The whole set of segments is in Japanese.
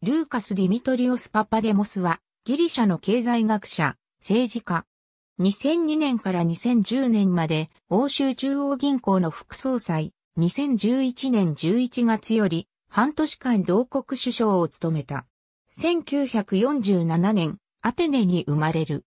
ルーカス・ディミトリオス・パパデモスは、ギリシャの経済学者、政治家。2002年から2010年まで、欧州中央銀行の副総裁、2011年11月より、半年間同国首相を務めた。1947年、アテネに生まれる。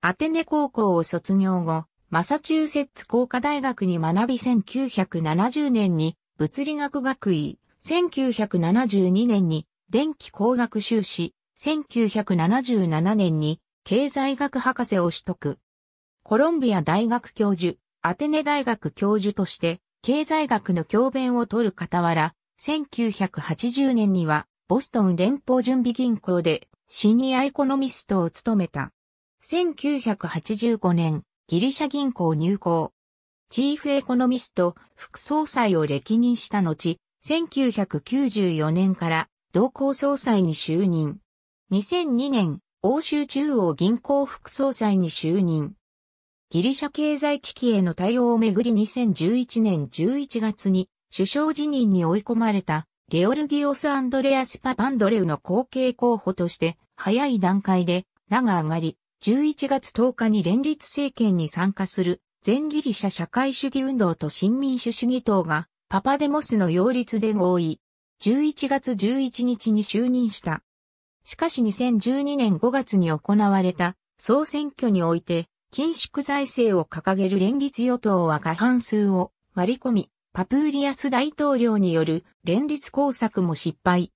アテネ高校を卒業後、マサチューセッツ工科大学に学び1970年に物理学学位、1972年に電気工学修士、1977年に経済学博士を取得。コロンビア大学教授、アテネ大学教授として経済学の教鞭を取る傍ら、1980年にはボストン連邦準備銀行でシニアエコノミストを務めた。1985年、ギリシャ銀行入行。チーフエコノミスト、副総裁を歴任した後、1994年から同行総裁に就任。2002年、欧州中央銀行副総裁に就任。ギリシャ経済危機への対応をめぐり2011年11月に首相辞任に追い込まれたゲオルギオス・アンドレアス・パパンドレウの後継候補として早い段階で名が上がり11月10日に連立政権に参加する全ギリシャ社会主義運動と新民主主義党がパパデモスの擁立で合意。11月11日に就任した。しかし2012年5月に行われた総選挙において、緊縮財政を掲げる連立与党は過半数を割り込み、パプーリアス大統領による連立工作も失敗。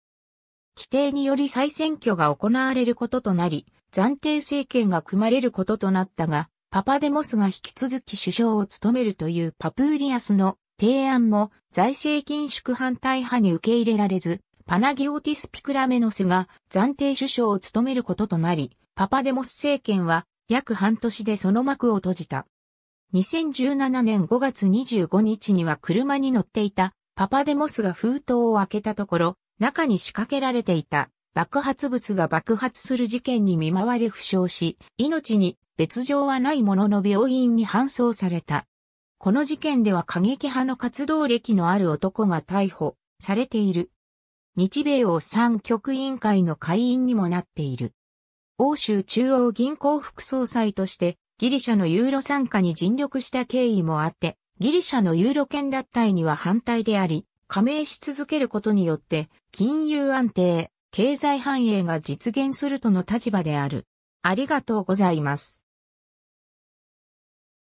規定により再選挙が行われることとなり、暫定政権が組まれることとなったが、パパデモスが引き続き首相を務めるというパプーリアスの提案も財政緊縮反対派に受け入れられず、パナギオティス・ピクラメノスが暫定首相を務めることとなり、パパデモス政権は約半年でその幕を閉じた。2017年5月25日には車に乗っていたパパデモスが封筒を開けたところ、中に仕掛けられていた爆発物が爆発する事件に見舞われ負傷し、命に別状はないものの病院に搬送された。この事件では過激派の活動歴のある男が逮捕されている。日米を三局委員会の会員にもなっている。欧州中央銀行副総裁としてギリシャのユーロ参加に尽力した経緯もあって、ギリシャのユーロ圏脱退には反対であり、加盟し続けることによって金融安定、経済繁栄が実現するとの立場である。ありがとうございます。